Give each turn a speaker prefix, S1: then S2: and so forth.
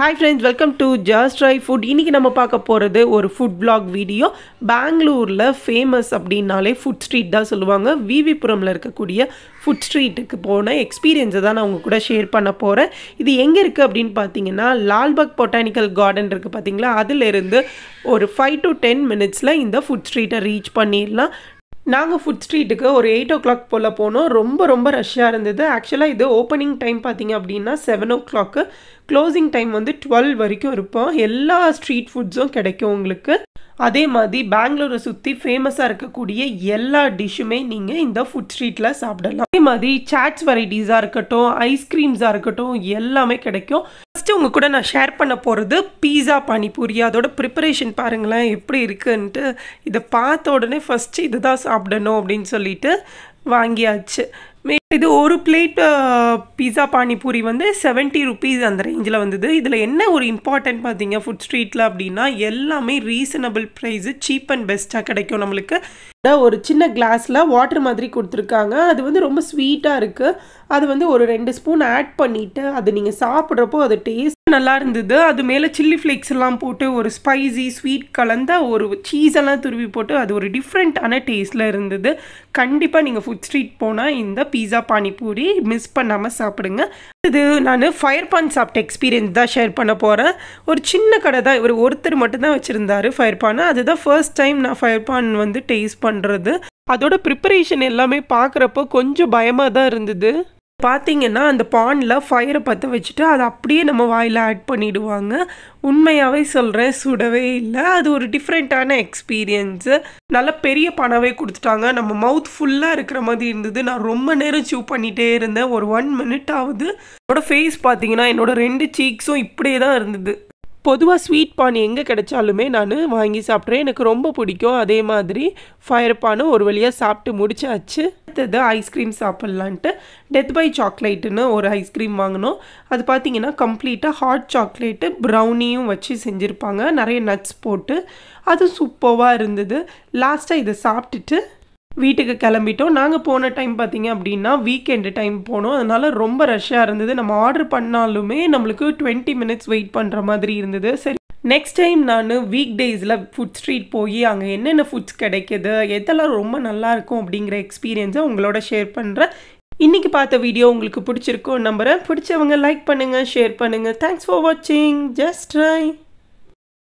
S1: hi friends welcome to just try food இன்றைக்கி நம்ம பார்க்க போகிறது ஒரு ஃபுட் பிளாக் வீடியோ பெங்களூரில் ஃபேமஸ் அப்படின்னாலே ஃபுட் ஸ்ட்ரீட் தான் சொல்லுவாங்க விவிபுரமில் இருக்கக்கூடிய ஃபுட் ஸ்ட்ரீட்டுக்கு போன எக்ஸ்பீரியன்ஸை தான் நான் உங்கள் கூட ஷேர் பண்ண போகிறேன் இது எங்கே இருக்குது அப்படின்னு பார்த்தீங்கன்னா லால்பக் பொட்டானிக்கல் கார்டன் இருக்குது பார்த்தீங்களா அதிலிருந்து ஒரு ஃபைவ் டு டென் மினிட்ஸில் இந்த ஃபுட் ஸ்ட்ரீட்டை ரீச் பண்ணிடலாம் நாங்கள் ஃபுட் ஸ்ட்ரீட்டுக்கு ஒரு எயிட் ஓ கிளாக் போல் போனோம் ரொம்ப ரொம்ப ரஷ்ஷாக இருந்தது ஆக்சுவலாக இது ஓப்பனிங் டைம் பார்த்திங்க அப்படின்னா seven o'clock closing time வந்து டுவெல் வரைக்கும் இருப்போம் எல்லா ஸ்ட்ரீட் ஃபுட்ஸும் கிடைக்கும் உங்களுக்கு அதே மாதிரி பெங்களூரை சுற்றி ஃபேமஸாக இருக்கக்கூடிய எல்லா டிஷ்ஷுமே நீங்கள் இந்த ஃபுட் ஸ்ட்ரீட்டில் சாப்பிடலாம் அதே மாதிரி சாட்ஸ் வெரைட்டிஸாக இருக்கட்டும் ஐஸ்கிரீம்ஸாக இருக்கட்டும் எல்லாமே கிடைக்கும் ஃபஸ்ட்டு உங்கள் கூட நான் ஷேர் பண்ண போகிறது பீஸா பானிபூரி அதோட ப்ரிப்பரேஷன் பாருங்களேன் எப்படி இருக்குன்ட்டு இதை பார்த்த உடனே ஃபஸ்ட்டு இதுதான் சாப்பிடணும் அப்படின்னு சொல்லிட்டு வாங்கியாச்சு இது ஒரு பிளேட் பீஸா பானிபூரி வந்து செவன்ட்டி ருபீஸ் அந்த ரேஞ்சில் வந்தது இதில் என்ன ஒரு இம்பார்ட்டன்ட் பார்த்தீங்க ஃபுட் ஸ்ட்ரீட்டில் அப்படின்னா எல்லாமே ரீசனபிள் ப்ரைஸு சீப் அண்ட் பெஸ்ட்டாக கிடைக்கும் நம்மளுக்கு ஒரு சின்ன கிளாஸில் வாட்டர் மாதிரி கொடுத்துருக்காங்க அது வந்து ரொம்ப ஸ்வீட்டாக இருக்குது அது வந்து ஒரு ரெண்டு ஸ்பூன் ஆட் பண்ணிவிட்டு அது நீங்கள் சாப்பிட்றப்போ அது டேஸ்ட் நல்லா இருந்தது அது மேலே சில்லி ஃப்ளேக்ஸ் எல்லாம் போட்டு ஒரு ஸ்பைசி ஸ்வீட் கலந்த ஒரு சீஸ் எல்லாம் துருவி போட்டு அது ஒரு டிஃப்ரெண்ட்டான டேஸ்ட்டில் இருந்தது கண்டிப்பாக நீங்கள் ஃபுட் ஸ்ட்ரீட் போனால் இந்த பீஸா பானிபூரி மிஸ் பண்ணாமல் சாப்பிடுங்க இது நான் ஃபயர் பான் சாப்பிட்ட எக்ஸ்பீரியன்ஸ் தான் ஷேர் பண்ண போகிறேன் ஒரு சின்ன கடை தான் இவர் ஒருத்தர் மட்டும்தான் வச்சுருந்தாரு ஃபயர் பானை அதுதான் ஃபர்ஸ்ட் டைம் நான் ஃபயர் பான் வந்து டேஸ்ட் பண்ண பண்ணுறது அதோட ப்ரிப்பரேஷன் எல்லாமே பார்க்குறப்போ கொஞ்சம் பயமாக தான் இருந்தது பார்த்தீங்கன்னா அந்த பானில் ஃபயரை பற்ற வச்சுட்டு அதை அப்படியே நம்ம வாயில் ஆட் பண்ணிவிடுவாங்க உண்மையாகவே சொல்கிறேன் சுடவே இல்லை அது ஒரு டிஃப்ரெண்ட்டான எக்ஸ்பீரியன்ஸு நல்ல பெரிய பணவே கொடுத்துட்டாங்க நம்ம மவுத் ஃபுல்லாக இருக்கிற மாதிரி இருந்தது நான் ரொம்ப நேரம் சூ பண்ணிகிட்டே இருந்தேன் ஒரு ஒன் மினிட் ஆகுது என்னோடய ஃபேஸ் பார்த்தீங்கன்னா என்னோடய ரெண்டு சீக்ஸும் இப்படியே தான் இருந்தது பொதுவாக ஸ்வீட் பானி எங்கே கிடைச்சாலுமே நான் வாங்கி சாப்பிட்றேன் எனக்கு ரொம்ப பிடிக்கும் அதே மாதிரி ஃபயர் பானு ஒரு வழியாக சாப்பிட்டு முடிச்சாச்சு அடுத்தது ஐஸ்கிரீம் சாப்பிட்லான்ட்டு டெத் பை சாக்லேட்டுன்னு ஒரு ஐஸ்கிரீம் வாங்கினோம் அது பார்த்திங்கன்னா கம்ப்ளீட்டாக ஹாட் சாக்லேட்டு ப்ரௌனியும் வச்சு செஞ்சுருப்பாங்க நிறைய நட்ஸ் போட்டு அது சூப்பர்வாக இருந்தது லாஸ்ட்டாக இதை சாப்பிட்டுட்டு வீட்டுக்கு கிளம்பிட்டோம் நாங்கள் போன டைம் பார்த்திங்க அப்படின்னா வீக்கெண்டு டைம் போனோம் அதனால் ரொம்ப ரஷ்ஷாக இருந்தது நம்ம ஆர்டர் பண்ணாலுமே நம்மளுக்கு டுவெண்ட்டி மினிட்ஸ் வெயிட் பண்ணுற மாதிரி இருந்தது சரி நெக்ஸ்ட் டைம் நான் வீக் டேஸில் ஃபுட் ஸ்ட்ரீட் போய் அங்கே என்னென்ன ஃபுட்ஸ் கிடைக்கிது எதெல்லாம் ரொம்ப நல்லாயிருக்கும் அப்படிங்கிற எக்ஸ்பீரியன்ஸை உங்களோட ஷேர் பண்ணுறேன் இன்றைக்கி பார்த்த வீடியோ உங்களுக்கு பிடிச்சிருக்கும் நம்புகிறேன் பிடிச்சவங்க லைக் பண்ணுங்கள் ஷேர் பண்ணுங்கள் தேங்க்ஸ் ஃபார் வாட்சிங் ஜஸ்ட் ட்ரை